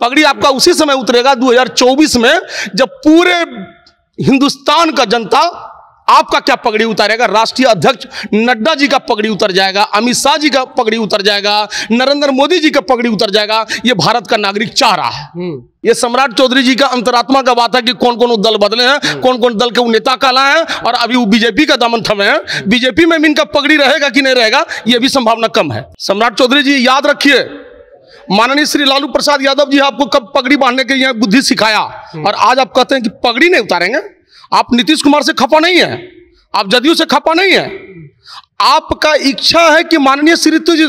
पगड़ी आपका उसी समय उतरेगा 2024 में जब पूरे हिंदुस्तान का जनता आपका क्या पगड़ी उतारेगा राष्ट्रीय अध्यक्ष नड्डा जी का पगड़ी उतर जाएगा अमित शाह जी का पगड़ी उतर जाएगा नरेंद्र मोदी जी का पगड़ी उतर जाएगा ये भारत का नागरिक चाह रहा है हम्म। ये सम्राट चौधरी जी का अंतरात्मा का बात है कि कौन कौन दल बदले हैं हम्म। कौन कौन दल के वो नेता काला है और अभी वो बीजेपी का दमन थमे हैं हम्म। बीजेपी में भी इनका पगड़ी रहेगा कि नहीं रहेगा यह भी संभावना कम है सम्राट चौधरी जी याद रखिए माननीय श्री लालू प्रसाद यादव जी आपको कब पगड़ी बांधने के लिए बुद्धि सिखाया हम्म। और आज आप कहते हैं कि पगड़ी नहीं उतारेंगे आप नीतीश कुमार से खपा नहीं है आप जदयू से खपा नहीं है आपका इच्छा है कि माननीय श्री जी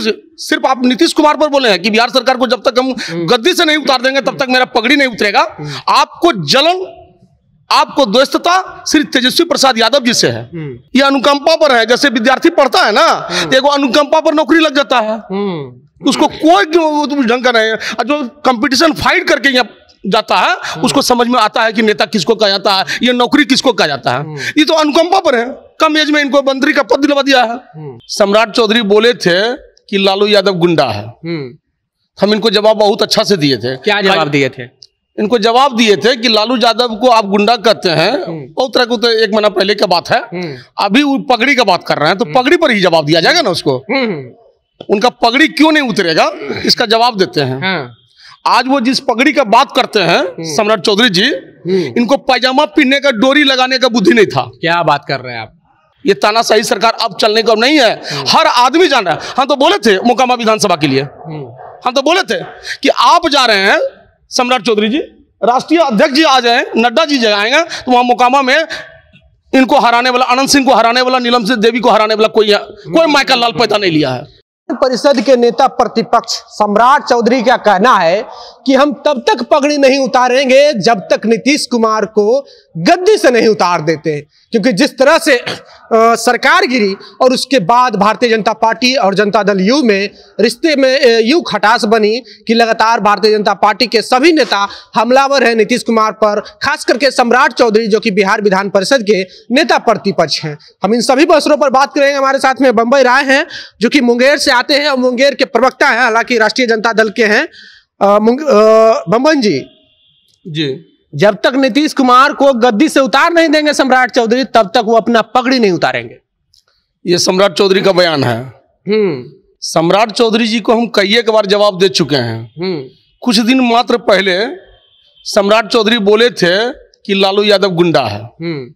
सिर्फ आप नीतीश कुमार पर बोले हैं कि बिहार सरकार को जब तक हम हम्म। गद्दी से नहीं उतार देंगे तब तक मेरा पगड़ी नहीं उतरेगा हम्म। आपको जलन आपको द्वेस्तता श्री तेजस्वी प्रसाद यादव जी से है यह अनुकंपा पर है जैसे विद्यार्थी पढ़ता है ना तो अनुकंपा पर नौकरी लग जाता है उसको हम्म। कोई ढंग का नहीं है जो कंपटीशन फाइट करके यहाँ जाता है हम्म। उसको समझ में आता है कि नेता किसको कहा जाता है ये नौकरी किसको कहा जाता है हम्म। ये तो अनुकंपा पर है कम एज में इनको मंत्री का पद दिलवा दिया है सम्राट चौधरी बोले थे कि लालू यादव गुंडा है हम इनको जवाब बहुत अच्छा से दिए थे क्या जवाब दिए थे इनको जवाब दिए थे कि लालू यादव को आप गुंडा कहते हैं बहुत तरह को तो एक महीना पहले का बात है अभी वो पगड़ी का बात कर रहे हैं तो पगड़ी पर ही जवाब दिया जाएगा ना उसको उनका पगड़ी क्यों नहीं उतरेगा इसका जवाब देते हैं हाँ। आज वो जिस पगड़ी का बात करते हैं हम्म। सम्राट चौधरी जी हम्म। इनको पैजामा पीने का डोरी लगाने का बुद्धि नहीं था क्या बात कर रहे हैं आप ये तानाशाही सरकार अब चलने का नहीं है हम्म। हर आदमी जान रहा है हम तो बोले थे मोकामा विधानसभा के लिए हम तो बोले थे कि आप जा रहे हैं सम्राट चौधरी जी राष्ट्रीय अध्यक्ष जी आ जाए नड्डा जी आएंगे तो वहां मोकामा में इनको हराने वाला अनंत सिंह को हराने वाला नीलम सिंह देवी को हराने वाला कोई कोई माइकल लाल पैदा नहीं लिया है परिषद के नेता प्रतिपक्ष सम्राट चौधरी का कहना है कि हम तब तक पगड़ी नहीं उतारेंगे जब तक नीतीश कुमार को गद्दी से नहीं उतार देते क्योंकि जिस तरह से आ, सरकार गिरी और उसके बाद भारतीय जनता पार्टी और जनता दल यू में रिश्ते में यू खटास बनी कि लगातार भारतीय जनता पार्टी के सभी नेता हमलावर हैं नीतीश कुमार पर खास करके सम्राट चौधरी जो कि बिहार विधान परिषद के नेता प्रतिपक्ष हैं हम इन सभी बसरों पर बात करेंगे हमारे साथ में बम्बई राय हैं जो कि मुंगेर से आते हैं और मुंगेर के प्रवक्ता हैं हालांकि राष्ट्रीय जनता दल के हैं बम्बन जी जी जब तक नीतीश कुमार को गद्दी से उतार नहीं देंगे सम्राट चौधरी तब तक वो अपना पगड़ी नहीं उतारेंगे ये सम्राट चौधरी का बयान है हम्म। सम्राट चौधरी जी को हम कई एक बार जवाब दे चुके हैं हम्म। कुछ दिन मात्र पहले सम्राट चौधरी बोले थे कि लालू यादव गुंडा है हम्म।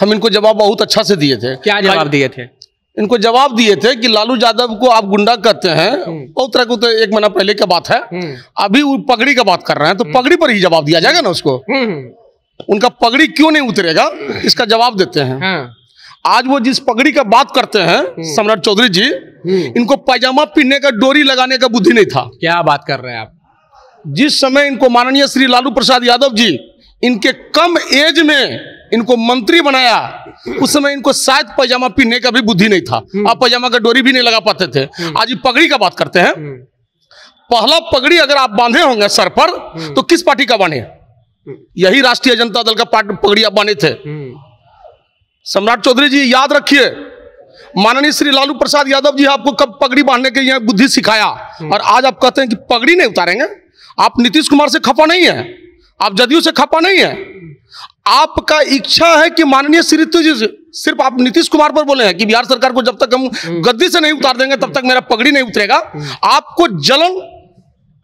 हम इनको जवाब बहुत अच्छा से दिए थे क्या जवाब दिए थे इनको जवाब दिए थे कि लालू यादव को आप गुंडा करते हैं हम्म। बहुत तरह को तो एक महीना पहले की बात है हम्म। अभी वो पगड़ी का बात कर रहे हैं तो हम्म। पगड़ी पर ही जवाब दिया जाएगा ना उसको उनका पगड़ी क्यों नहीं उतरेगा इसका जवाब देते हैं हाँ। आज वो जिस पगड़ी का बात करते हैं सम्राट चौधरी जी इनको पैजामा पहनने का डोरी लगाने का बुद्धि नहीं था क्या बात कर रहे हैं आप जिस समय इनको माननीय श्री लालू प्रसाद यादव जी इनके कम एज में इनको मंत्री बनाया उस समय इनको शायद पैजामा पीने का भी बुद्धि नहीं था हम्म। आप पैजामा का डोरी भी नहीं लगा पाते थे हम्म। आज पगड़ी का बात करते हैं हम्म। पहला पगड़ी अगर आप बांधे होंगे सर पर तो किस पार्टी का बांधे यही राष्ट्रीय जनता दल का पगड़ी आप बांधे थे सम्राट चौधरी जी याद रखिए माननीय श्री लालू प्रसाद यादव जी आपको कब पगड़ी बांधने के लिए बुद्धि सिखाया और आज आप कहते हैं कि पगड़ी नहीं उतारेंगे आप नीतीश कुमार से खपा नहीं है आप जदयू से खपा नहीं है आपका इच्छा है कि माननीय श्री जी सिर्फ आप नीतीश कुमार पर बोले हैं कि बिहार सरकार को जब तक हम हम्म। गद्दी से नहीं उतार देंगे तब तक मेरा पगड़ी नहीं उतरेगा हम्म। आपको जलन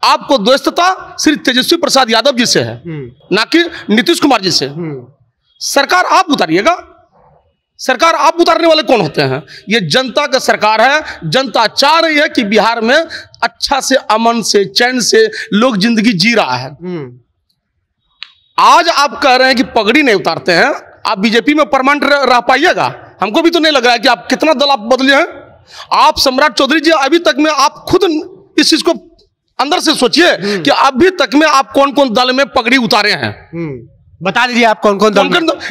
आपको द्वस्तता श्री तेजस्वी प्रसाद यादव जी से है हम्म। ना कि नीतीश कुमार जी से सरकार आप उतारिएगा सरकार आप उतारने वाले कौन होते हैं ये जनता का सरकार है जनता चाह रही है कि बिहार में अच्छा से अमन से चैन से लोग जिंदगी जी रहा है आज आप कह रहे हैं कि पगड़ी नहीं उतारते हैं आप बीजेपी में परमानेंट रह पाइएगा हमको भी तो नहीं लग रहा है कि आप कितना दल आप बदले हैं आप सम्राट चौधरी जी अभी तक में आप खुद इस चीज को अंदर से सोचिए हम्म। कि अभी तक में आप कौन कौन दल में पगड़ी उतारे हैं हम्म। बता दीजिए आप कौन कौन दल,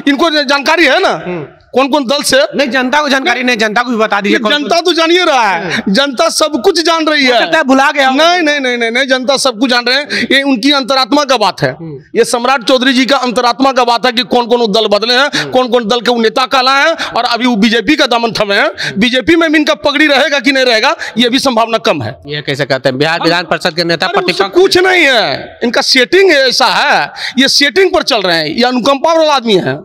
इनको जानकारी है ना हम्म। कौन कौन दल से नहीं जनता को जानकारी नहीं जनता को भी बता दीजिए जनता तो जान ही रहा है हाँ। जनता सब कुछ जान रही है भुला गया नहीं नहीं नहीं नहीं नहीं जनता सब कुछ जान रहे हैं ये उनकी अंतरात्मा का बात है हम्म। ये सम्राट चौधरी जी का अंतरात्मा का बात है कि कौन कौन दल बदले हैं हम्म। कौन कौन दल के वो नेता काला है और अभी वो बीजेपी का दमन थमे है हम्म। बीजेपी में भी इनका पगड़ी रहेगा कि नहीं रहेगा ये भी संभावना कम है ये कैसे कहते हैं बिहार विधान परिषद के नेता प्रतिपक्ष कुछ नहीं है इनका सेटिंग ऐसा है ये सेटिंग पर चल रहे हैं ये अनुकंपा वाला आदमी है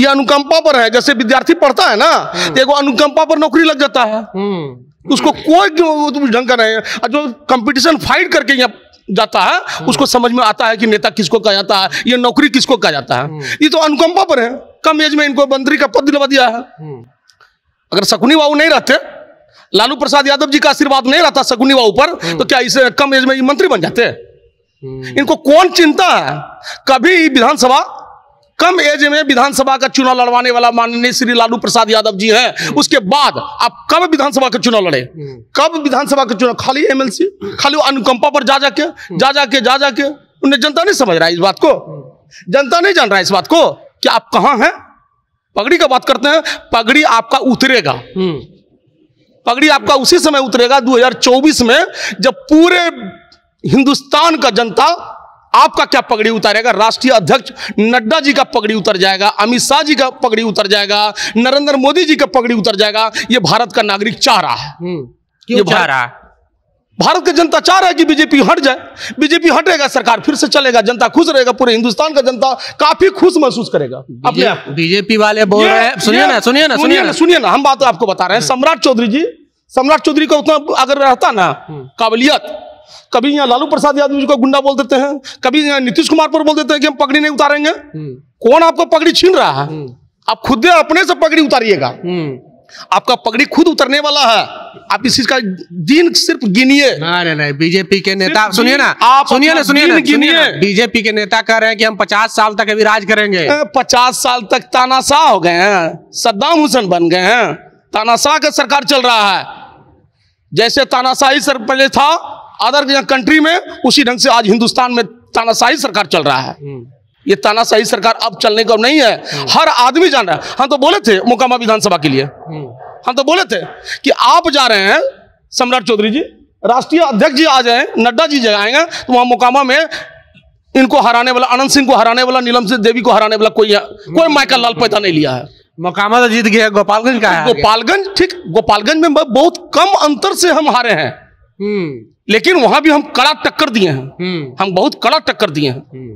ये अनुकंपा पर है जैसे विद्यार्थी पढ़ता है ना हम्म। देखो अनुकंपा पर नौकरी लग जाता है हम्म। उसको कोई तो ढंग का नहीं है जो कंपटीशन फाइट करके यहाँ जाता है हम्म। उसको समझ में आता है कि नेता किसको कहा जाता है ये नौकरी किसको कहा जाता है ये तो अनुकंपा पर है कम एज में इनको मंत्री का पद दिलवा दिया है अगर शकुनी बाबू नहीं रहते लालू प्रसाद यादव जी का आशीर्वाद नहीं रहता शकुनी बाबू पर तो क्या इसे कम एज में ये मंत्री बन जाते इनको कौन चिंता है कभी विधानसभा कम एज में विधानसभा का चुनाव लड़वाने वाला माननीय श्री लालू प्रसाद यादव जी हैं हम्म। उसके बाद आप कब विधानसभा का चुनाव लड़े हम्म। कब विधानसभा का चुनाव खाली एमएलसी खाली अनुकंपा पर जा जाके हम्म। जा जाके जा जाके उन्हें जनता नहीं समझ रहा है इस बात को जनता नहीं जान रहा है इस बात को कि आप कहाँ हैं पगड़ी का बात करते हैं पगड़ी आपका उतरेगा पगड़ी आपका उसी समय उतरेगा दो में जब पूरे हिंदुस्तान का जनता आपका क्या पगड़ी उतारेगा राष्ट्रीय अध्यक्ष नड्डा जी का पगड़ी उतर जाएगा अमित शाह जी का पगड़ी उतर जाएगा नरेंद्र मोदी जी का पगड़ी उतर जाएगा ये भारत का नागरिक चाह रहा है हम्म, क्यों चाह रहा है भारत की जनता चाह रहा है कि बीजेपी हट जाए बीजेपी हटेगा सरकार फिर से चलेगा जनता खुश रहेगा पूरे हिंदुस्तान का जनता काफी खुश महसूस करेगा अपने बीजेपी वाले बोल रहे हैं सुनिए ना सुनिए ना सुनिए ना सुनिए ना हम बात आपको बता रहे हैं हम्म। सम्राट चौधरी जी सम्राट चौधरी का उतना अगर रहता ना हम्म। काबिलियत कभी यहाँ लालू प्रसाद यादव जी को गुंडा बोल देते हैं कभी यहाँ नीतीश कुमार पर बोल देते हैं कि हम पगड़ी नहीं उतारेंगे हम्म। कौन आपको पगड़ी छीन रहा है हम्म। आप खुद अपने से पगड़ी उतारिएगा हम्म। आपका पगड़ी खुद उतरने वाला है आप इस चीज का दिन सिर्फ गिनिए अरे नहीं बीजेपी के नेता सुनिए ना आप सुनिए ना सुनिए ना गिनिए बीजेपी के नेता कह रहे हैं कि हम 50 साल तक अभी राज करेंगे 50 साल तक तानाशाह हो गए हैं सद्दाम हुसैन बन गए हैं तानाशाह का सरकार चल रहा है जैसे तानाशाही सर पहले था अदर कंट्री में उसी ढंग से आज हिंदुस्तान में तानाशाही सरकार चल रहा है हम्म। ये तानाशाही सरकार अब चलने का नहीं है हम्म। हर आदमी जान रहा है हम तो बोले थे मोकामा विधानसभा के लिए हम्म। हम तो बोले थे कि आप जा रहे हैं सम्राट चौधरी जी राष्ट्रीय अध्यक्ष जी आ जाए नड्डा जी आएंगे तो वहां मोकामा में इनको हराने वाला अनंत सिंह को हराने वाला नीलम सिंह देवी को हराने वाला कोई कोई माइकल लाल पैदा नहीं लिया है मोकामा तो जीत गया गोपालगंज का है गोपालगंज ठीक गोपालगंज में बहुत कम अंतर से हम हारे हैं लेकिन वहां भी हम कड़ा टक्कर दिए हैं हम्म। हम बहुत कड़ा टक्कर दिए हैं हम्म।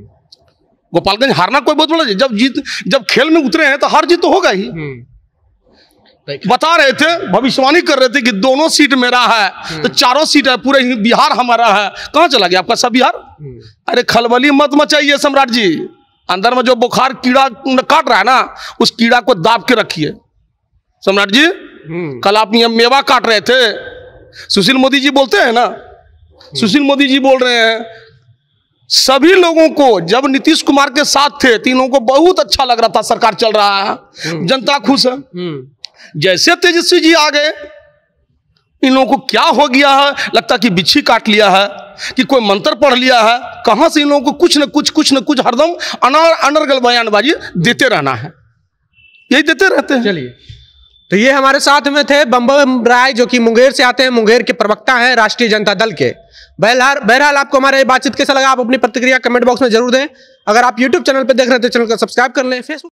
गोपालगंज हारना कोई बहुत बड़ा जब जीत जब खेल में उतरे हैं तो हार जीत तो होगा ही हम्म। बता रहे थे भविष्यवाणी कर रहे थे कि दोनों सीट मेरा है तो चारों सीट है पूरे बिहार हमारा है कहाँ चला गया आपका सब बिहार अरे खलबली मत मचाइए सम्राट जी अंदर में जो बुखार कीड़ा काट रहा है ना उस कीड़ा को दाब के रखिए सम्राट जी कल आप मेवा काट रहे थे सुशील मोदी जी बोलते हैं ना हम्म। सुशील मोदी जी बोल रहे हैं सभी लोगों को जब नीतीश कुमार के साथ थे तीनों को बहुत अच्छा लग रहा था सरकार चल रहा है हम्म। जनता खुश है हम्म। जैसे तेजस्वी जी आ गए इन लोगों को क्या हो गया है लगता कि बिच्छी काट लिया है कि कोई मंत्र पढ़ लिया है कहां से इन लोगों को कुछ न कुछ कुछ न कुछ हरदम अनर्गल बयानबाजी देते रहना है यही देते रहते हैं चलिए तो ये हमारे साथ में थे बम्बम राय जो कि मुंगेर से आते हैं मुंगेर के प्रवक्ता हैं राष्ट्रीय जनता दल के बहरहाल बहरहाल आपको हमारा ये बातचीत कैसा लगा आप अपनी प्रतिक्रिया कमेंट बॉक्स में जरूर दें अगर आप यूट्यूब चैनल पर देख रहे हैं तो चैनल को सब्सक्राइब कर लें फेसबुक